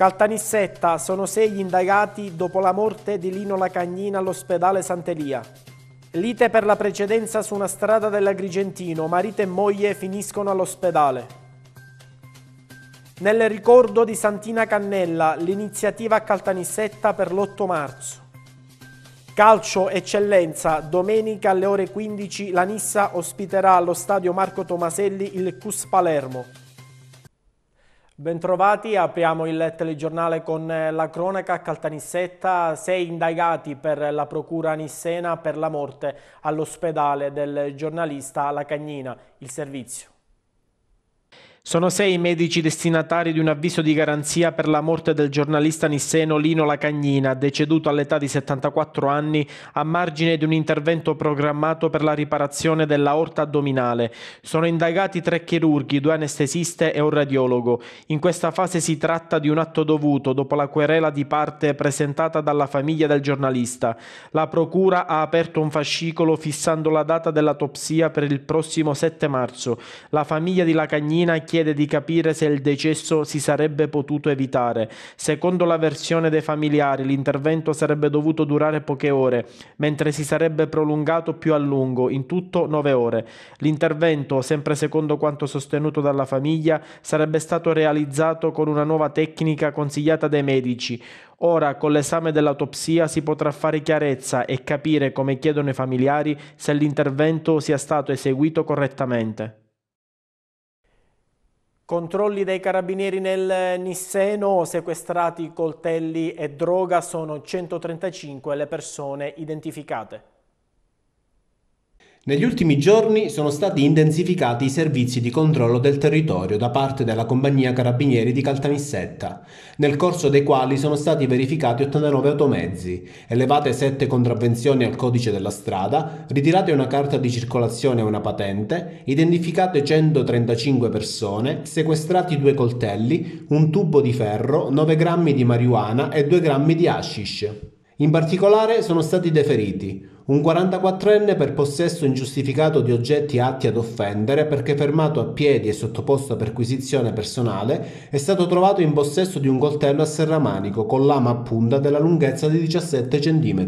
Caltanissetta sono sei gli indagati dopo la morte di Lino Lacagnina all'ospedale Sant'Elia. Lite per la precedenza su una strada dell'Agrigentino, marito e moglie finiscono all'ospedale. Nel ricordo di Santina Cannella, l'iniziativa a Caltanissetta per l'8 marzo. Calcio Eccellenza, domenica alle ore 15 la Nissa ospiterà allo stadio Marco Tomaselli il Cus Palermo. Bentrovati, apriamo il telegiornale con eh, la cronaca a Caltanissetta, sei indagati per la procura nissena per la morte all'ospedale del giornalista La Cagnina, il servizio. Sono sei i medici destinatari di un avviso di garanzia per la morte del giornalista nisseno Lino Lacagnina, deceduto all'età di 74 anni a margine di un intervento programmato per la riparazione dell'aorta addominale. Sono indagati tre chirurghi, due anestesiste e un radiologo. In questa fase si tratta di un atto dovuto dopo la querela di parte presentata dalla famiglia del giornalista. La procura ha aperto un fascicolo fissando la data dell'autopsia per il prossimo 7 marzo. La famiglia di Lacagnina chiede di capire se il decesso si sarebbe potuto evitare. Secondo la versione dei familiari, l'intervento sarebbe dovuto durare poche ore, mentre si sarebbe prolungato più a lungo, in tutto nove ore. L'intervento, sempre secondo quanto sostenuto dalla famiglia, sarebbe stato realizzato con una nuova tecnica consigliata dai medici. Ora, con l'esame dell'autopsia, si potrà fare chiarezza e capire, come chiedono i familiari, se l'intervento sia stato eseguito correttamente. Controlli dei carabinieri nel Nisseno, sequestrati coltelli e droga, sono 135 le persone identificate. Negli ultimi giorni sono stati intensificati i servizi di controllo del territorio da parte della compagnia Carabinieri di Caltanissetta, nel corso dei quali sono stati verificati 89 automezzi, elevate 7 contravvenzioni al codice della strada, ritirate una carta di circolazione e una patente, identificate 135 persone, sequestrati due coltelli, un tubo di ferro, 9 grammi di marijuana e 2 grammi di hashish. In particolare sono stati deferiti un 44enne per possesso ingiustificato di oggetti atti ad offendere perché fermato a piedi e sottoposto a perquisizione personale è stato trovato in possesso di un coltello a serramanico con lama a punta della lunghezza di 17 cm.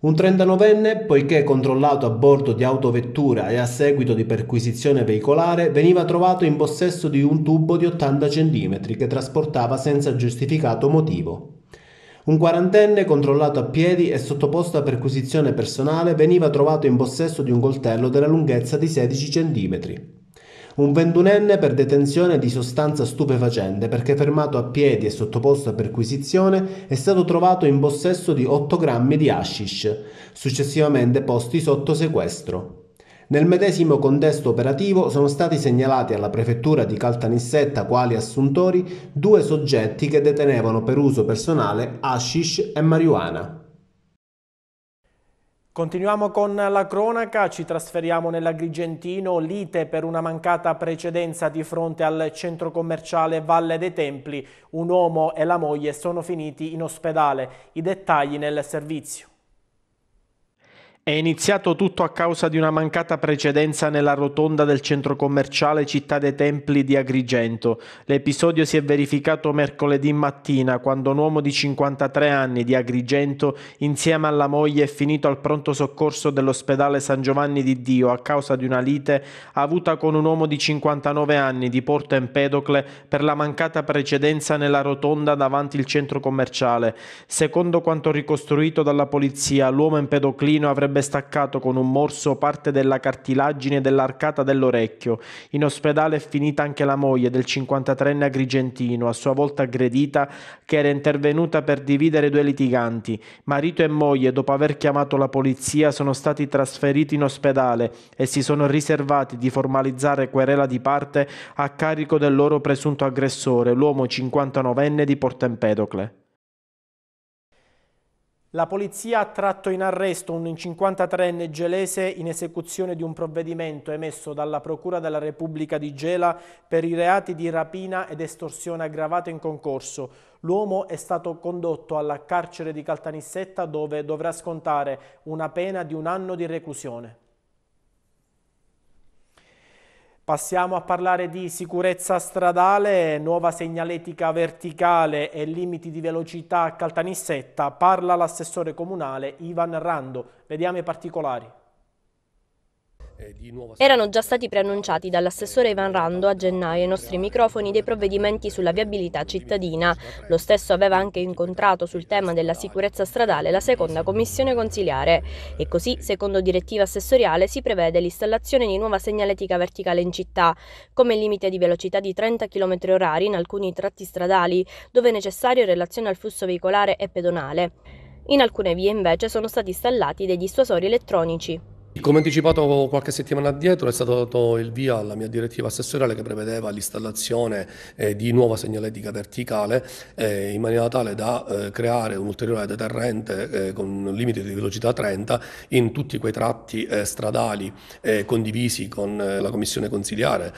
Un 39enne, poiché controllato a bordo di autovettura e a seguito di perquisizione veicolare, veniva trovato in possesso di un tubo di 80 cm che trasportava senza giustificato motivo. Un quarantenne controllato a piedi e sottoposto a perquisizione personale veniva trovato in possesso di un coltello della lunghezza di 16 cm. Un ventunenne per detenzione di sostanza stupefacente perché fermato a piedi e sottoposto a perquisizione è stato trovato in possesso di 8 grammi di hashish, successivamente posti sotto sequestro. Nel medesimo contesto operativo sono stati segnalati alla prefettura di Caltanissetta quali assuntori due soggetti che detenevano per uso personale hashish e marijuana. Continuiamo con la cronaca, ci trasferiamo nell'Agrigentino, lite per una mancata precedenza di fronte al centro commerciale Valle dei Templi. Un uomo e la moglie sono finiti in ospedale, i dettagli nel servizio. È iniziato tutto a causa di una mancata precedenza nella rotonda del centro commerciale Città dei Templi di Agrigento. L'episodio si è verificato mercoledì mattina quando un uomo di 53 anni di Agrigento insieme alla moglie è finito al pronto soccorso dell'ospedale San Giovanni di Dio a causa di una lite avuta con un uomo di 59 anni di Porto Empedocle per la mancata precedenza nella rotonda davanti il centro commerciale. Secondo quanto ricostruito dalla polizia, l'uomo empedoclino avrebbe avrebbe staccato con un morso parte della cartilagine dell'arcata dell'orecchio. In ospedale è finita anche la moglie del 53enne agrigentino, a sua volta aggredita, che era intervenuta per dividere due litiganti. Marito e moglie, dopo aver chiamato la polizia, sono stati trasferiti in ospedale e si sono riservati di formalizzare querela di parte a carico del loro presunto aggressore, l'uomo 59enne di Portempedocle. La polizia ha tratto in arresto un 53enne gelese in esecuzione di un provvedimento emesso dalla Procura della Repubblica di Gela per i reati di rapina ed estorsione aggravata in concorso. L'uomo è stato condotto alla carcere di Caltanissetta dove dovrà scontare una pena di un anno di reclusione. Passiamo a parlare di sicurezza stradale, nuova segnaletica verticale e limiti di velocità a Caltanissetta. Parla l'assessore comunale Ivan Rando. Vediamo i particolari. Eh, Erano già stati preannunciati dall'assessore Ivan Rando a gennaio ai nostri microfoni dei provvedimenti sulla viabilità cittadina. Lo stesso aveva anche incontrato sul tema della sicurezza stradale la seconda commissione consiliare. E così, secondo direttiva assessoriale, si prevede l'installazione di nuova segnaletica verticale in città, come limite di velocità di 30 km h in alcuni tratti stradali, dove necessario in relazione al flusso veicolare e pedonale. In alcune vie invece sono stati installati dei dissuasori elettronici. Come anticipato qualche settimana addietro è stato dato il via alla mia direttiva assessoriale che prevedeva l'installazione eh, di nuova segnaletica verticale eh, in maniera tale da eh, creare un ulteriore deterrente eh, con un limite di velocità 30 in tutti quei tratti eh, stradali eh, condivisi con la commissione consigliare,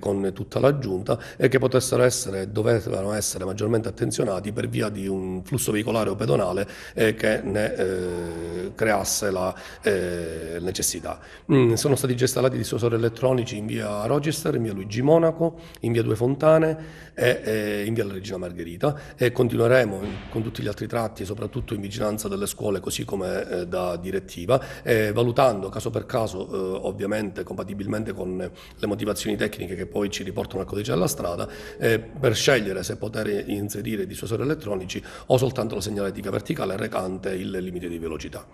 con tutta la giunta e che potessero essere, dovevano essere maggiormente attenzionati per via di un flusso veicolare o pedonale che ne creasse la necessità necessità. Mm, sono stati gestallati dissuasori elettronici in via Rochester, in via Luigi Monaco, in via Due Fontane e, e in via la Regina Margherita e continueremo con tutti gli altri tratti, soprattutto in vigilanza delle scuole, così come eh, da direttiva, eh, valutando caso per caso, eh, ovviamente compatibilmente con le motivazioni tecniche che poi ci riportano al codice della strada, per scegliere se poter inserire dissuasori elettronici o soltanto la segnaletica verticale recante il limite di velocità.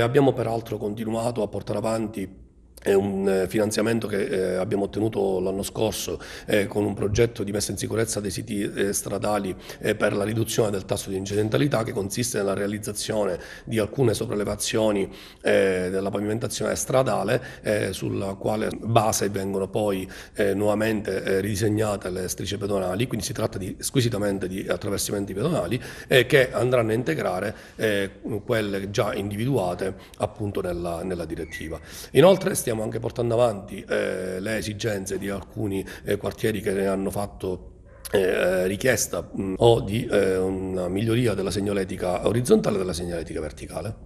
abbiamo peraltro continuato a portare portare avanti è un eh, finanziamento che eh, abbiamo ottenuto l'anno scorso eh, con un progetto di messa in sicurezza dei siti stradali per la riduzione del tasso di incidentalità che consiste nella realizzazione di alcune sopraelevazioni della pavimentazione stradale sulla quale base vengono poi nuovamente ridisegnate le strisce pedonali, quindi si tratta di, squisitamente di attraversamenti pedonali che andranno a integrare quelle già individuate appunto nella, nella direttiva. Inoltre stiamo stiamo anche portando avanti eh, le esigenze di alcuni eh, quartieri che ne hanno fatto eh, eh richiesta mh, o di eh, una miglioria della segnaletica orizzontale e della segnaletica verticale.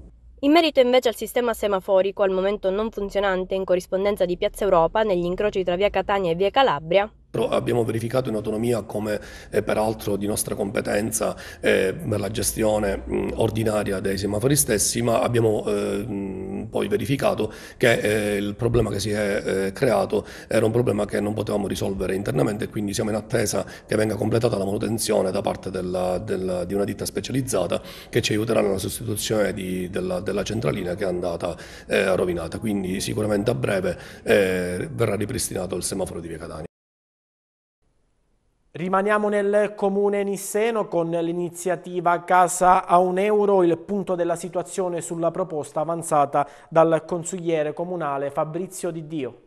In merito invece al sistema semaforico, al momento non funzionante in corrispondenza di Piazza Europa, negli incroci tra via Catania e via Calabria, però abbiamo verificato in autonomia come eh, peraltro di nostra competenza eh, per la gestione mh, ordinaria dei semafori stessi, ma abbiamo eh, mh, poi verificato che eh, il problema che si è eh, creato era un problema che non potevamo risolvere internamente e quindi siamo in attesa che venga completata la manutenzione da parte della, della, di una ditta specializzata che ci aiuterà nella sostituzione di, della, della, centralina che è andata eh, rovinata. Quindi sicuramente a breve verrà ripristinato il semaforo di Via Catania. Rimaniamo nel comune Nisseno con l'iniziativa Casa a un euro, il punto della situazione sulla proposta avanzata dal consigliere comunale Fabrizio Di Dio.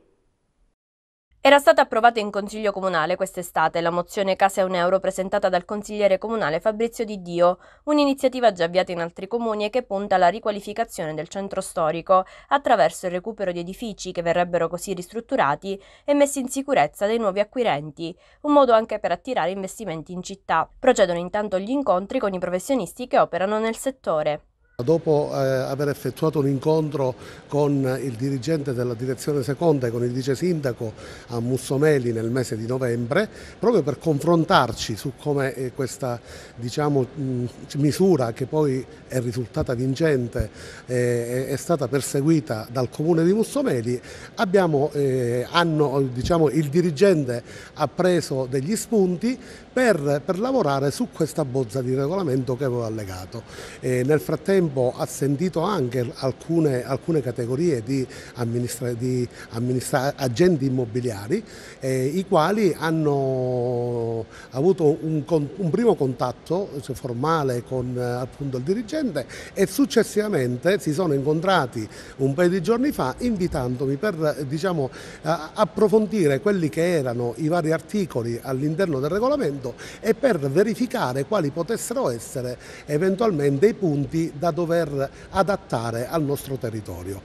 Era stata approvata in Consiglio Comunale quest'estate la mozione Case a un euro presentata dal consigliere comunale Fabrizio Di Dio, un'iniziativa già avviata in altri comuni e che punta alla riqualificazione del centro storico attraverso il recupero di edifici che verrebbero così ristrutturati e messi in sicurezza dai nuovi acquirenti, un modo anche per attirare investimenti in città. Procedono intanto gli incontri con i professionisti che operano nel settore. Dopo eh, aver effettuato un incontro con il dirigente della direzione seconda e con il vice sindaco a Mussomeli nel mese di novembre, proprio per confrontarci su come eh, questa diciamo, mh, misura che poi è risultata vincente eh, è stata perseguita dal comune di Mussomeli, abbiamo, eh, hanno, diciamo, il dirigente ha preso degli spunti per, per, lavorare su questa bozza di regolamento che avevo allegato. Eh, nel frattempo tempo ha sentito anche alcune, alcune categorie di, amministra, di amministra, agenti immobiliari eh, i quali hanno avuto un, un primo contatto cioè, formale con eh, appunto, il dirigente e successivamente si sono incontrati un paio di giorni fa invitandomi per diciamo, approfondire quelli che erano i vari articoli all'interno del regolamento e per verificare quali potessero essere eventualmente i punti da dover adattare al nostro territorio.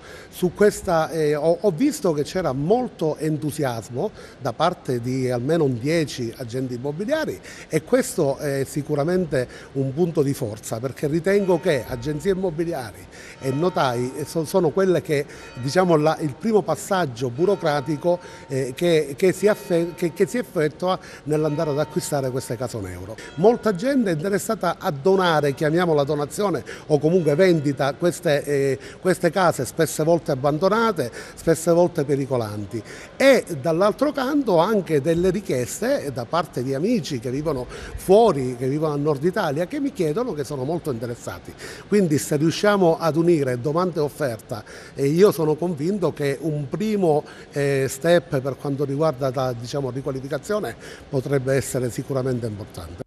Questa, eh, ho, ho, visto che c'era molto entusiasmo da parte di almeno 10 agenti immobiliari e questo è sicuramente un punto di forza perché ritengo che agenzie immobiliari e notai eh, so, sono quelle che diciamo la, il primo passaggio burocratico eh, che, che, si affe, che, che si effettua nell'andare ad acquistare queste casone euro. Molta gente è interessata a donare, chiamiamola donazione o comunque comunque vendita queste, eh, queste case spesse volte abbandonate, spesse volte pericolanti e dall'altro canto anche delle richieste da parte di amici che vivono fuori, che vivono a nord Italia, che mi chiedono che sono molto interessati. Quindi se riusciamo ad unire domanda e offerta, eh, io sono convinto che un primo eh, step per quanto riguarda la diciamo, riqualificazione potrebbe essere sicuramente importante.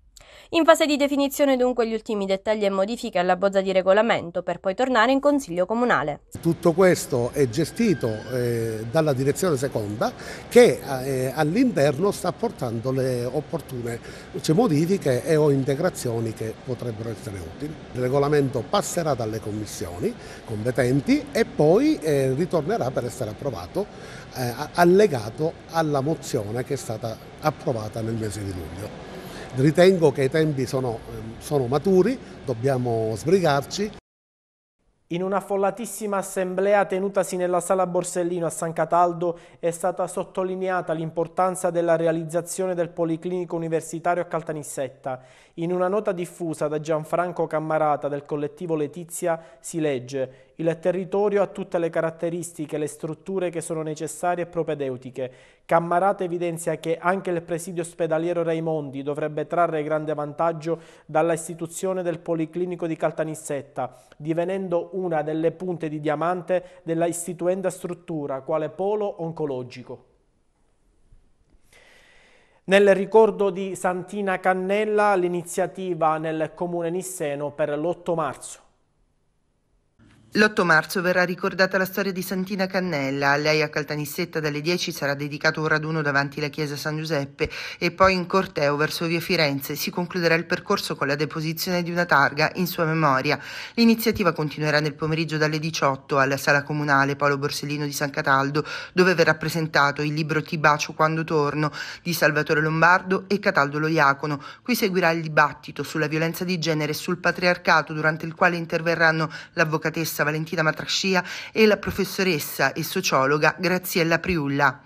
In fase di definizione dunque gli ultimi dettagli e modifiche alla bozza di regolamento per poi tornare in Consiglio Comunale. Tutto questo è gestito eh, dalla direzione seconda che eh, all'interno sta portando le opportune cioè, modifiche e o integrazioni che potrebbero essere utili. Il regolamento passerà dalle commissioni competenti e poi eh, ritornerà per essere approvato eh, allegato alla mozione che è stata approvata nel mese di luglio. Ritengo che i tempi sono, ehm, sono maturi, dobbiamo sbrigarci. In una affollatissima assemblea tenutasi nella sala Borsellino a San Cataldo è stata sottolineata l'importanza della realizzazione del Policlinico Universitario a Caltanissetta. In una nota diffusa da Gianfranco Cammarata del collettivo Letizia si legge il territorio ha tutte le caratteristiche le strutture che sono necessarie e propedeutiche. Cammarata evidenzia che anche il presidio ospedaliero Raimondi dovrebbe trarre grande vantaggio dalla istituzione del Policlinico di Caltanissetta, divenendo una delle punte di diamante della istituenda struttura quale polo oncologico. Nel ricordo di Santina Cannella l'iniziativa nel comune Nisseno per l'8 marzo. L'8 marzo verrà ricordata la storia di Santina Cannella. A lei a Caltanissetta dalle 10 sarà dedicato un raduno davanti la chiesa San Giuseppe e poi in corteo verso via Firenze si concluderà il percorso con la deposizione di una targa in sua memoria. L'iniziativa continuerà nel pomeriggio dalle 18 alla sala comunale Paolo Borsellino di San Cataldo, dove verrà presentato il libro Ti bacio quando torno di Salvatore Lombardo e Cataldo Iacono. Qui seguirà il dibattito sulla violenza di genere e sul patriarcato, durante il quale interverranno l'avvocatessa Valentina Matrascia e la professoressa e sociologa Graziella Priulla.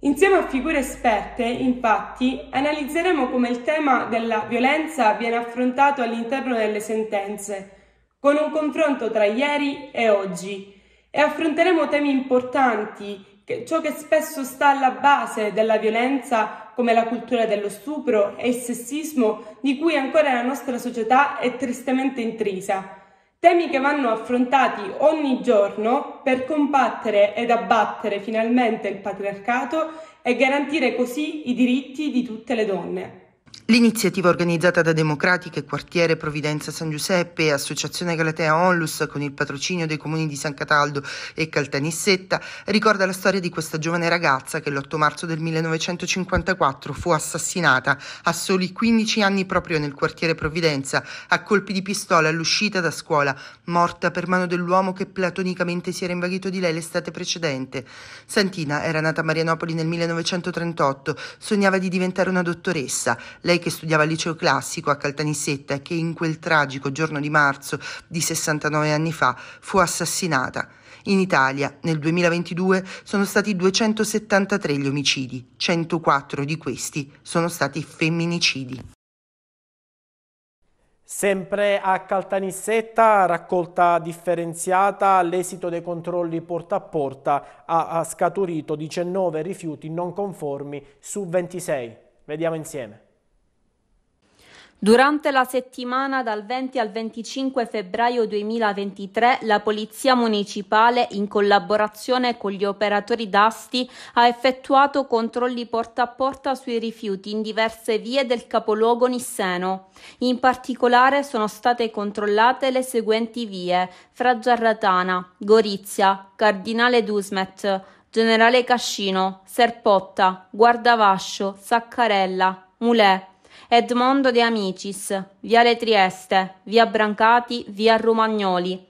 Insieme a figure esperte, infatti, analizzeremo come il tema della violenza viene affrontato all'interno delle sentenze, con un confronto tra ieri e oggi, e affronteremo temi importanti, ciò che spesso sta alla base della violenza, come la cultura dello stupro e il sessismo, di cui ancora la nostra società è tristemente intrisa temi che vanno affrontati ogni giorno per combattere ed abbattere finalmente il patriarcato e garantire così i diritti di tutte le donne. L'iniziativa organizzata da Democratiche, Quartiere Provvidenza San Giuseppe e Associazione Galatea Onlus con il patrocinio dei comuni di San Cataldo e Caltanissetta ricorda la storia di questa giovane ragazza che l'8 marzo del 1954 fu assassinata a soli 15 anni proprio nel quartiere Provvidenza a colpi di pistola all'uscita da scuola, morta per mano dell'uomo che platonicamente si era invaghito di lei l'estate precedente. Santina era nata a Marianopoli nel 1938, sognava di diventare una dottoressa. Lei lei che studiava al liceo classico a Caltanissetta e che in quel tragico giorno di marzo di 69 anni fa fu assassinata. In Italia nel 2022 sono stati 273 gli omicidi, 104 di questi sono stati femminicidi. Sempre a Caltanissetta, raccolta differenziata, l'esito dei controlli porta a porta ha scaturito 19 rifiuti non conformi su 26. Vediamo insieme. Durante la settimana dal 20 al 25 febbraio 2023 la Polizia Municipale, in collaborazione con gli operatori d'asti, ha effettuato controlli porta a porta sui rifiuti in diverse vie del capoluogo Nisseno. In particolare sono state controllate le seguenti vie fra Giarratana, Gorizia, Cardinale Dusmet, Generale Cascino, Serpotta, Guardavascio, Saccarella, Mulè, Edmondo De Amicis, Viale Trieste, Via Brancati, Via Romagnoli.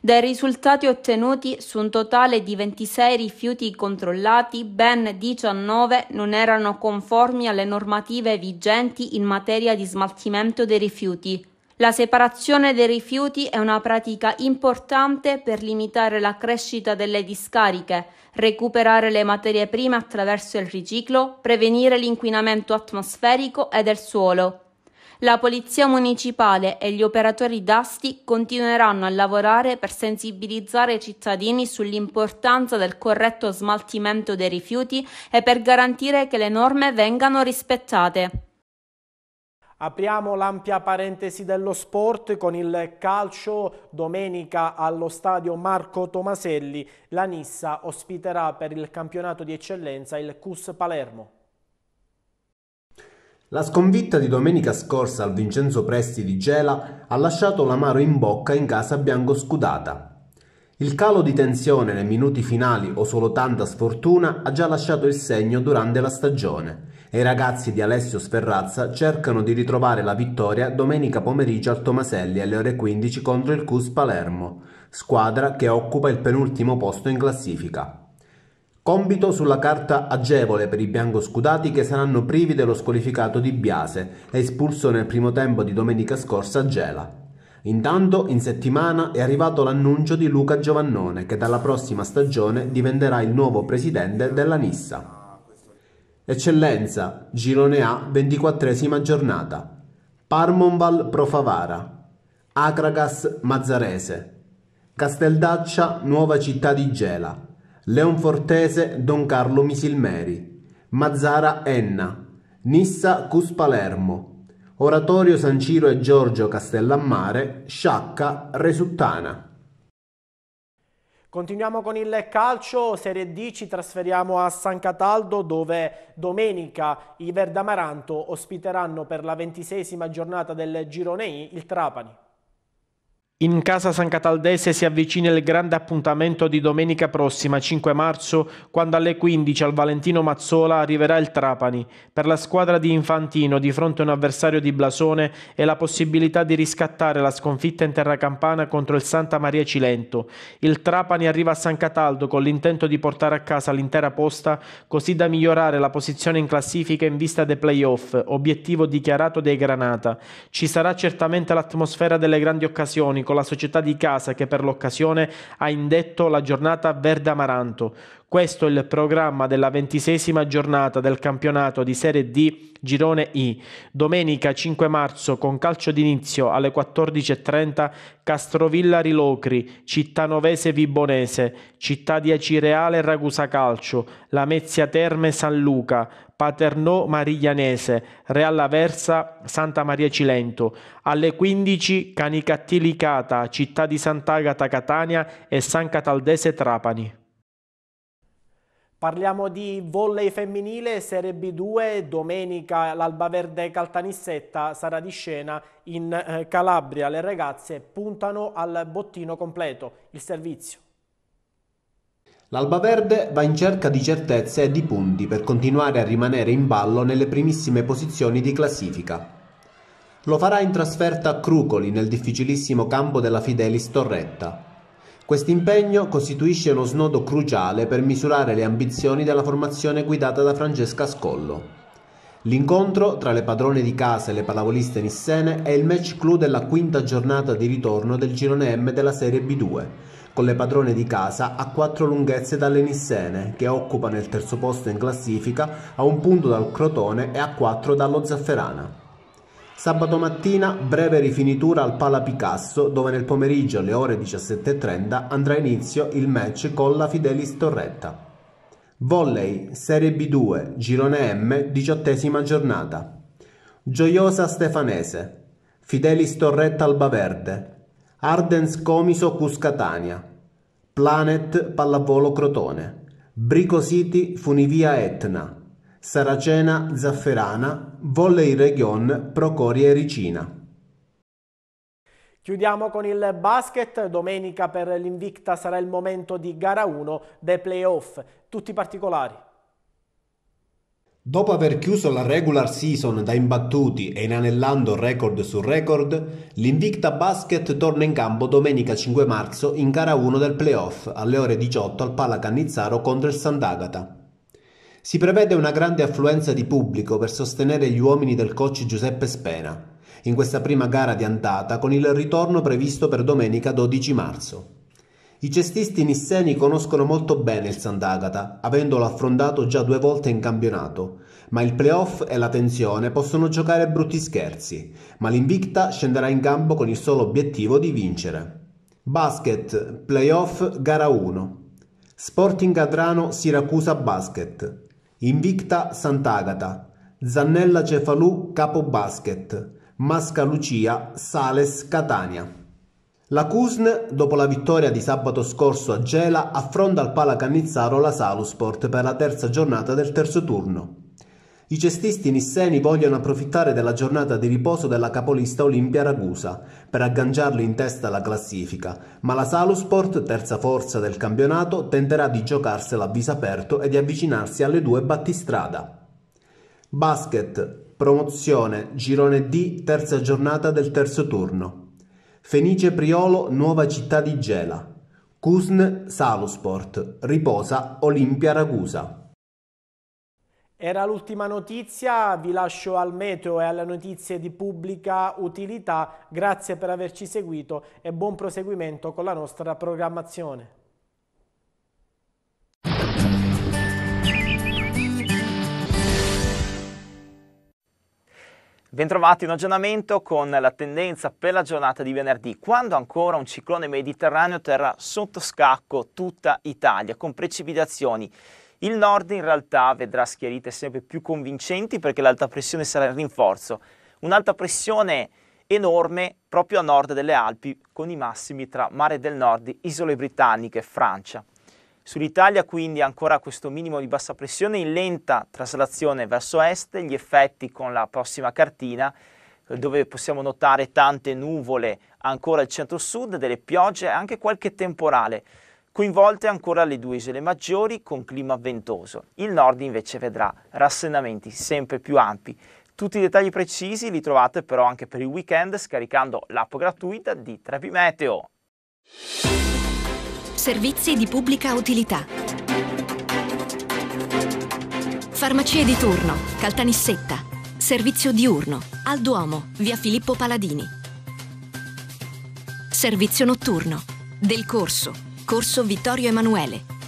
Dai risultati ottenuti su un totale di 26 rifiuti controllati, ben 19 non erano conformi alle normative vigenti in materia di smaltimento dei rifiuti, la separazione dei rifiuti è una pratica importante per limitare la crescita delle discariche, recuperare le materie prime attraverso il riciclo, prevenire l'inquinamento atmosferico e del suolo. La Polizia Municipale e gli operatori d'asti continueranno a lavorare per sensibilizzare i cittadini sull'importanza del corretto smaltimento dei rifiuti e per garantire che le norme vengano rispettate. Apriamo l'ampia parentesi dello sport con il calcio. Domenica allo stadio Marco Tomaselli la Nissa ospiterà per il campionato di eccellenza il Cus Palermo. La sconfitta di domenica scorsa al Vincenzo Presti di Gela ha lasciato l'amaro in bocca in casa biancoscudata. Il calo di tensione nei minuti finali o solo tanta sfortuna ha già lasciato il segno durante la stagione e i ragazzi di Alessio Sferrazza cercano di ritrovare la vittoria domenica pomeriggio al Tomaselli alle ore 15 contro il Cus Palermo, squadra che occupa il penultimo posto in classifica. Compito sulla carta agevole per i biancoscudati che saranno privi dello squalificato di Biase, espulso nel primo tempo di domenica scorsa a Gela. Intanto in settimana è arrivato l'annuncio di Luca Giovannone che dalla prossima stagione diventerà il nuovo presidente della Nissa. Eccellenza, girone A, 24esima giornata. Parmonval Profavara, Acragas Mazzarese, Casteldaccia Nuova Città di Gela, Leonfortese Don Carlo Misilmeri, Mazzara Enna, Nissa Cus Palermo, Oratorio San Ciro e Giorgio Castellammare, Sciacca, Resuttana. Continuiamo con il calcio, Serie D, ci trasferiamo a San Cataldo dove domenica i Verdamaranto ospiteranno per la ventisesima giornata del Girone I il Trapani. In casa San Cataldese si avvicina il grande appuntamento di domenica prossima, 5 marzo, quando alle 15 al Valentino Mazzola arriverà il Trapani. Per la squadra di Infantino, di fronte a un avversario di Blasone, è la possibilità di riscattare la sconfitta in terra campana contro il Santa Maria Cilento. Il Trapani arriva a San Cataldo con l'intento di portare a casa l'intera posta, così da migliorare la posizione in classifica in vista dei playoff, obiettivo dichiarato dei Granata. Ci sarà certamente l'atmosfera delle grandi occasioni con la società di casa che per l'occasione ha indetto la giornata Verde Amaranto, questo è il programma della ventisesima giornata del campionato di Serie D Girone I. Domenica 5 marzo con calcio d'inizio alle 14.30 Castrovilla Rilocri, Cittanovese Vibonese, Città di Acireale Ragusa Calcio, Lamezia Terme San Luca, Paternò Mariglianese, Real Aversa Santa Maria Cilento. Alle 15 Canicattili Cata, Città di Sant'Agata Catania e San Cataldese Trapani. Parliamo di volley femminile Serie B2, domenica l'Alba Verde Caltanissetta sarà di scena in eh, Calabria. Le ragazze puntano al bottino completo, il servizio. L'Alba Verde va in cerca di certezze e di punti per continuare a rimanere in ballo nelle primissime posizioni di classifica. Lo farà in trasferta a Crucoli nel difficilissimo campo della Fidelis Torretta. Questo impegno costituisce uno snodo cruciale per misurare le ambizioni della formazione guidata da Francesca Scollo. L'incontro tra le padrone di casa e le pallavoliste nissene è il match clou della quinta giornata di ritorno del girone M della Serie B2, con le padrone di casa a quattro lunghezze dalle nissene, che occupano il terzo posto in classifica, a un punto dal Crotone e a quattro dallo Zafferana. Sabato mattina breve rifinitura al Pala Picasso dove nel pomeriggio alle ore 17.30 andrà inizio il match con la Fidelis Torretta. Volley Serie B2 Girone M diciottesima giornata. Gioiosa Stefanese Fidelis Torretta Albaverde Ardens Comiso Cuscatania Planet Pallavolo Crotone Brico City Funivia Etna Saracena Zafferana, Volley Region Procorie Ricina. Chiudiamo con il basket, domenica per l'Invicta sarà il momento di gara 1 dei playoff, tutti particolari. Dopo aver chiuso la regular season da imbattuti e inanellando record su record, l'Invicta Basket torna in campo domenica 5 marzo in gara 1 del playoff alle ore 18 al Pala Cannizzaro contro il Sant'Agata. Si prevede una grande affluenza di pubblico per sostenere gli uomini del coach Giuseppe Spena in questa prima gara di andata con il ritorno previsto per domenica 12 marzo. I cestisti nisseni conoscono molto bene il Sant'Agata, avendolo affrontato già due volte in campionato, ma il playoff e la tensione possono giocare brutti scherzi, ma l'invicta scenderà in campo con il solo obiettivo di vincere. Basket, playoff, gara 1. Sporting Adrano, Siracusa Basket. Invicta Sant'Agata, Zannella Cefalù Capobasket, Masca Lucia Sales Catania. La Cusn, dopo la vittoria di sabato scorso a Gela, affronta al Pala Cannizzaro la Salusport per la terza giornata del terzo turno. I cestisti nisseni vogliono approfittare della giornata di riposo della capolista Olimpia Ragusa per agganciarli in testa alla classifica, ma la Salusport, terza forza del campionato, tenterà di giocarsela a viso aperto e di avvicinarsi alle due battistrada. Basket, promozione, girone D, terza giornata del terzo turno. Fenice Priolo, nuova città di Gela. Cusn Salusport, riposa Olimpia Ragusa. Era l'ultima notizia, vi lascio al meteo e alle notizie di pubblica utilità, grazie per averci seguito e buon proseguimento con la nostra programmazione. Bentrovati in aggiornamento con la tendenza per la giornata di venerdì, quando ancora un ciclone mediterraneo terrà sotto scacco tutta Italia, con precipitazioni il nord in realtà vedrà schierite sempre più convincenti perché l'alta pressione sarà il rinforzo. Un'alta pressione enorme proprio a nord delle Alpi con i massimi tra Mare del Nord, Isole Britanniche e Francia. Sull'Italia quindi ancora questo minimo di bassa pressione in lenta traslazione verso est, gli effetti con la prossima cartina dove possiamo notare tante nuvole ancora al centro-sud, delle piogge e anche qualche temporale coinvolte ancora le due isole maggiori con clima ventoso. Il nord invece vedrà rassegnamenti sempre più ampi. Tutti i dettagli precisi li trovate però anche per il weekend scaricando l'app gratuita di Meteo. Servizi di pubblica utilità. Farmacie di turno, Caltanissetta, servizio diurno, al Duomo, via Filippo Paladini. Servizio notturno, del corso, Corso Vittorio Emanuele